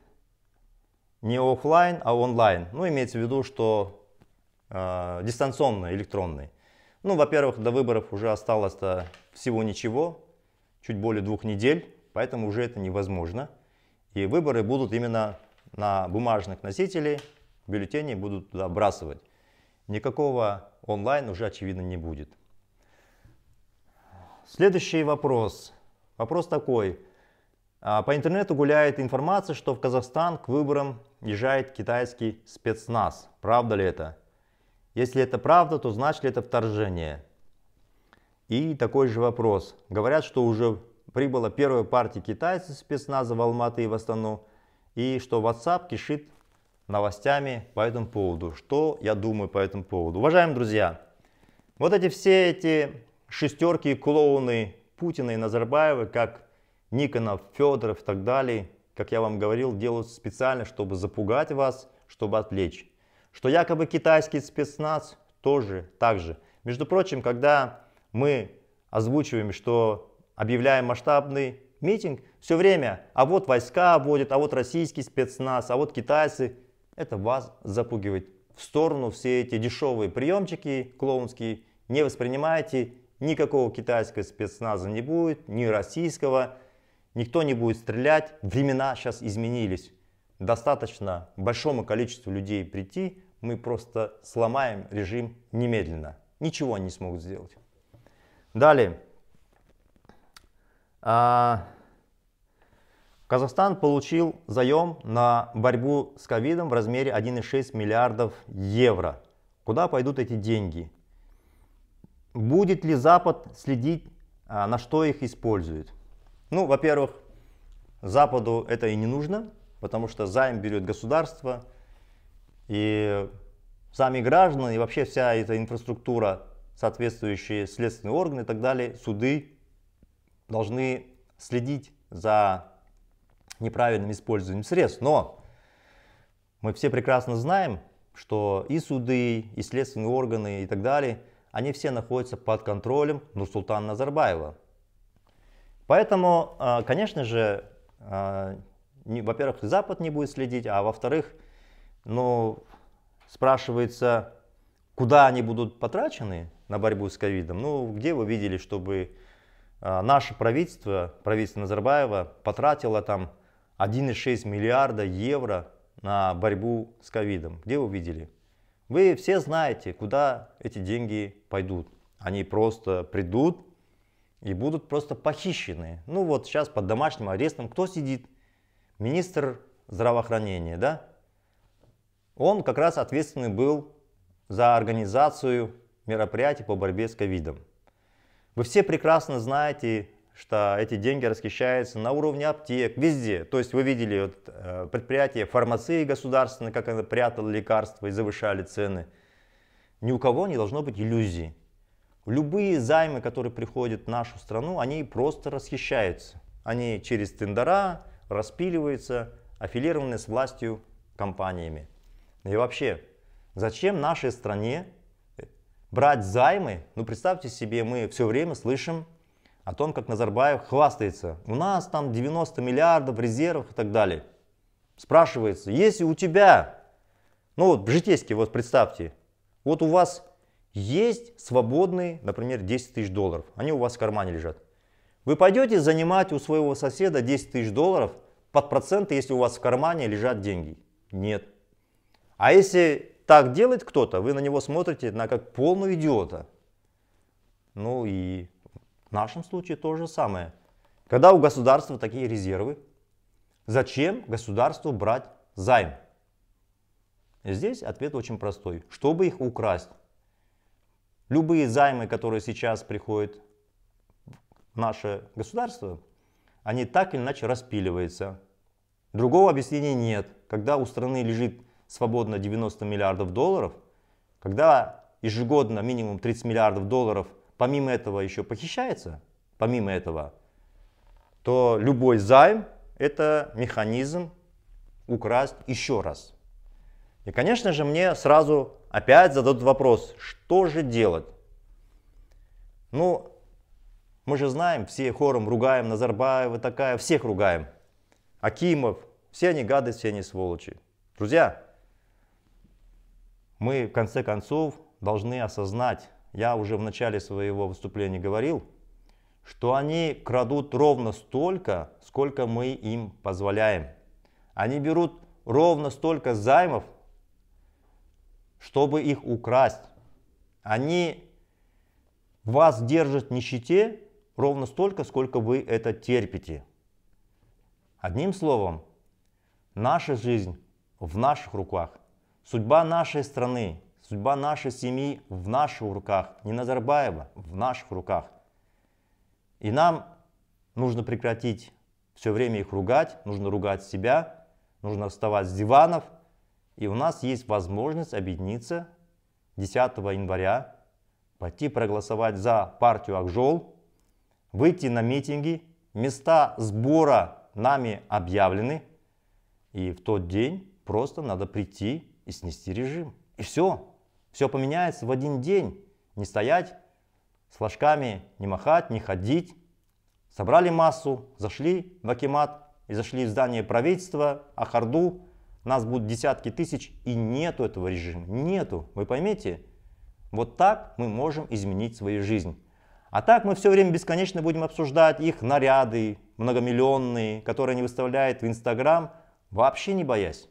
не офлайн, а онлайн? Ну, имеется в виду, что э, дистанционный, электронный. Ну, во-первых, до выборов уже осталось-то всего ничего, чуть более двух недель, поэтому уже это невозможно. И выборы будут именно на бумажных носителей, бюллетени будут туда Никакого онлайн уже очевидно не будет. Следующий вопрос. Вопрос такой. А, по интернету гуляет информация, что в Казахстан к выборам езжает китайский спецназ. Правда ли это? Если это правда, то значит ли это вторжение? И такой же вопрос. Говорят, что уже прибыла первая партия китайцев спецназа в Алматы и в Астану, и что WhatsApp кишит новостями по этому поводу. Что я думаю по этому поводу? Уважаемые друзья, вот эти все эти шестерки клоуны Путина и Назарбаева, как Никонов, Федоров и так далее, как я вам говорил, делают специально, чтобы запугать вас, чтобы отвлечь. Что якобы китайский спецназ тоже так же. Между прочим, когда мы озвучиваем, что объявляем масштабный митинг, все время, а вот войска вводят, а вот российский спецназ, а вот китайцы. Это вас запугивает в сторону все эти дешевые приемчики клоунские. Не воспринимайте, никакого китайского спецназа не будет, ни российского. Никто не будет стрелять, времена сейчас изменились. Достаточно большому количеству людей прийти, мы просто сломаем режим немедленно. Ничего они не смогут сделать. Далее. А, Казахстан получил заем на борьбу с ковидом в размере 1,6 миллиардов евро. Куда пойдут эти деньги? Будет ли Запад следить, а, на что их используют? Ну, во-первых, Западу это и не нужно, потому что займ берет государство, и сами граждане, и вообще вся эта инфраструктура соответствующие следственные органы и так далее, суды должны следить за неправильным использованием средств. Но мы все прекрасно знаем, что и суды, и следственные органы и так далее, они все находятся под контролем Нурсултана Назарбаева. Поэтому, а, конечно же, а, во-первых, Запад не будет следить, а во-вторых, ну, спрашивается, куда они будут потрачены, на борьбу с ковидом. Ну, где вы видели, чтобы а, наше правительство, правительство Назарбаева, потратило там 1,6 миллиарда евро на борьбу с ковидом? Где вы видели? Вы все знаете, куда эти деньги пойдут. Они просто придут и будут просто похищены. Ну вот сейчас под домашним арестом кто сидит? Министр здравоохранения, да? Он как раз ответственный был за организацию мероприятий по борьбе с ковидом. Вы все прекрасно знаете, что эти деньги расхищаются на уровне аптек, везде. То есть вы видели вот, э, предприятия фармации государственные, как они прятали лекарства и завышали цены. Ни у кого не должно быть иллюзий. Любые займы, которые приходят в нашу страну, они просто расхищаются. Они через тендера распиливаются, аффилированные с властью компаниями. И вообще, зачем нашей стране брать займы, ну представьте себе, мы все время слышим о том, как Назарбаев хвастается. У нас там 90 миллиардов резервов и так далее. Спрашивается, если у тебя, ну вот житейский, вот представьте, вот у вас есть свободные, например, 10 тысяч долларов, они у вас в кармане лежат. Вы пойдете занимать у своего соседа 10 тысяч долларов под проценты, если у вас в кармане лежат деньги? Нет. А если так делает кто-то, вы на него смотрите на как полного идиота. Ну и в нашем случае то же самое. Когда у государства такие резервы, зачем государству брать займ? Здесь ответ очень простой. Чтобы их украсть. Любые займы, которые сейчас приходят в наше государство, они так или иначе распиливаются. Другого объяснения нет. Когда у страны лежит свободно 90 миллиардов долларов, когда ежегодно минимум 30 миллиардов долларов помимо этого еще похищается, помимо этого, то любой займ – это механизм украсть еще раз. И, конечно же, мне сразу опять зададут вопрос, что же делать? Ну, мы же знаем, все хором ругаем Назарбаева, такая, всех ругаем. Акимов, все они гады, все они сволочи. Друзья, мы в конце концов должны осознать, я уже в начале своего выступления говорил, что они крадут ровно столько, сколько мы им позволяем. Они берут ровно столько займов, чтобы их украсть. Они вас держат в нищете ровно столько, сколько вы это терпите. Одним словом, наша жизнь в наших руках. Судьба нашей страны, судьба нашей семьи в наших руках, не Назарбаева, в наших руках. И нам нужно прекратить все время их ругать, нужно ругать себя, нужно вставать с диванов. И у нас есть возможность объединиться 10 января, пойти проголосовать за партию Акжол, выйти на митинги, места сбора нами объявлены. И в тот день просто надо прийти и снести режим. И все. Все поменяется в один день. Не стоять с флажками, не махать, не ходить. Собрали массу, зашли в Акимат и зашли в здание правительства, Ахарду. Нас будут десятки тысяч и нету этого режима. Нету. Вы поймите? Вот так мы можем изменить свою жизнь. А так мы все время бесконечно будем обсуждать их наряды, многомиллионные, которые они выставляют в Инстаграм, вообще не боясь.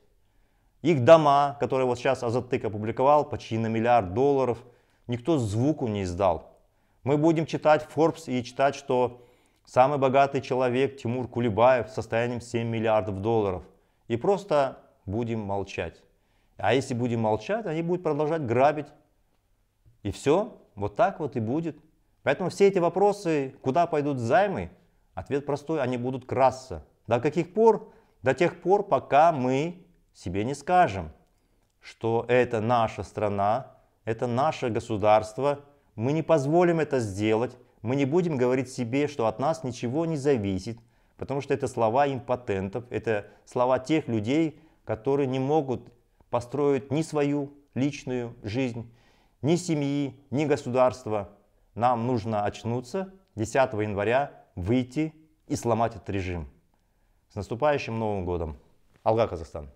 Их дома, которые вот сейчас Азаттык опубликовал, почти на миллиард долларов, никто звуку не издал. Мы будем читать Forbes и читать, что самый богатый человек Тимур Кулибаев с состоянием 7 миллиардов долларов. И просто будем молчать. А если будем молчать, они будут продолжать грабить. И все, вот так вот и будет. Поэтому все эти вопросы, куда пойдут займы, ответ простой, они будут красться. До каких пор? До тех пор, пока мы себе не скажем, что это наша страна, это наше государство, мы не позволим это сделать, мы не будем говорить себе, что от нас ничего не зависит, потому что это слова импотентов, это слова тех людей, которые не могут построить ни свою личную жизнь, ни семьи, ни государства. Нам нужно очнуться 10 января, выйти и сломать этот режим. С наступающим Новым годом! Алга, Казахстан!